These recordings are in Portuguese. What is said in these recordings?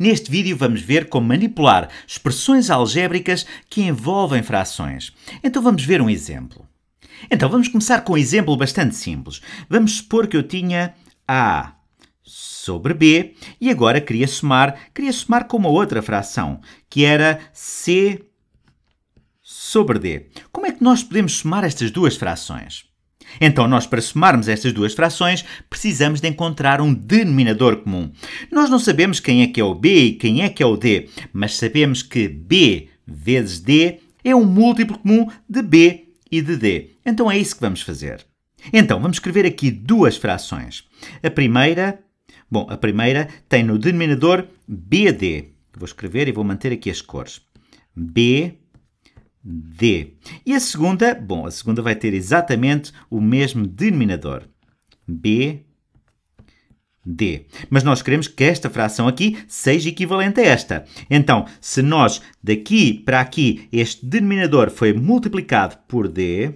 Neste vídeo vamos ver como manipular expressões algébricas que envolvem frações. Então vamos ver um exemplo. Então vamos começar com um exemplo bastante simples. Vamos supor que eu tinha A sobre B e agora queria somar, queria somar com uma outra fração, que era C sobre D. Como é que nós podemos somar estas duas frações? Então, nós, para somarmos estas duas frações, precisamos de encontrar um denominador comum. Nós não sabemos quem é que é o b e quem é que é o d, mas sabemos que b vezes d é um múltiplo comum de b e de d. Então, é isso que vamos fazer. Então, vamos escrever aqui duas frações. A primeira, bom, a primeira tem no denominador bd. Vou escrever e vou manter aqui as cores. b D. E a segunda, bom, a segunda vai ter exatamente o mesmo denominador. B, D. Mas nós queremos que esta fração aqui seja equivalente a esta. Então, se nós daqui para aqui este denominador foi multiplicado por D,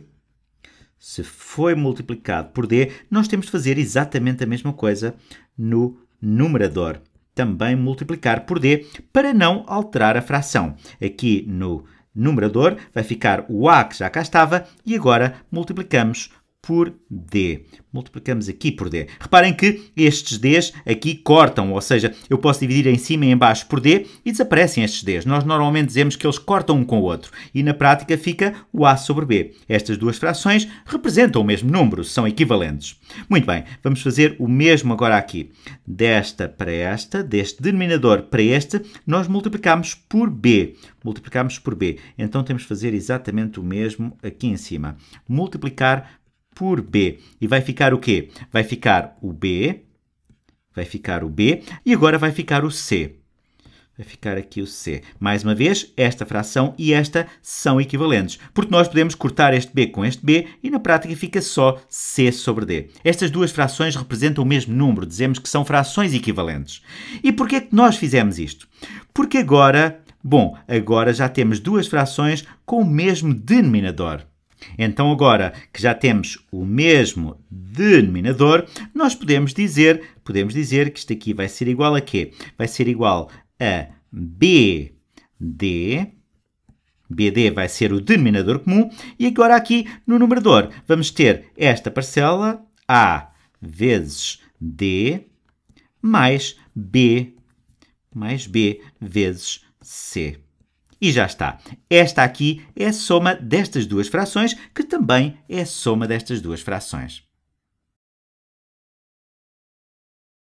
se foi multiplicado por D, nós temos de fazer exatamente a mesma coisa no numerador. Também multiplicar por D para não alterar a fração. Aqui no numerador vai ficar o a que já cá estava e agora multiplicamos por D. Multiplicamos aqui por D. Reparem que estes Ds aqui cortam, ou seja, eu posso dividir em cima e em baixo por D e desaparecem estes Ds. Nós normalmente dizemos que eles cortam um com o outro e na prática fica o A sobre B. Estas duas frações representam o mesmo número, são equivalentes. Muito bem, vamos fazer o mesmo agora aqui. Desta para esta, deste denominador para este, nós multiplicamos por B. Multiplicamos por B. Então temos de fazer exatamente o mesmo aqui em cima. Multiplicar por B. E vai ficar o quê? Vai ficar o B, vai ficar o B e agora vai ficar o C. Vai ficar aqui o C. Mais uma vez, esta fração e esta são equivalentes, porque nós podemos cortar este B com este B e na prática fica só C sobre D. Estas duas frações representam o mesmo número, dizemos que são frações equivalentes. E porquê é que nós fizemos isto? Porque agora, bom, agora já temos duas frações com o mesmo denominador. Então, agora que já temos o mesmo denominador, nós podemos dizer, podemos dizer que isto aqui vai ser igual a quê? Vai ser igual a BD. BD vai ser o denominador comum. E agora aqui no numerador vamos ter esta parcela A vezes D mais B mais B vezes C. E já está. Esta aqui é a soma destas duas frações, que também é a soma destas duas frações.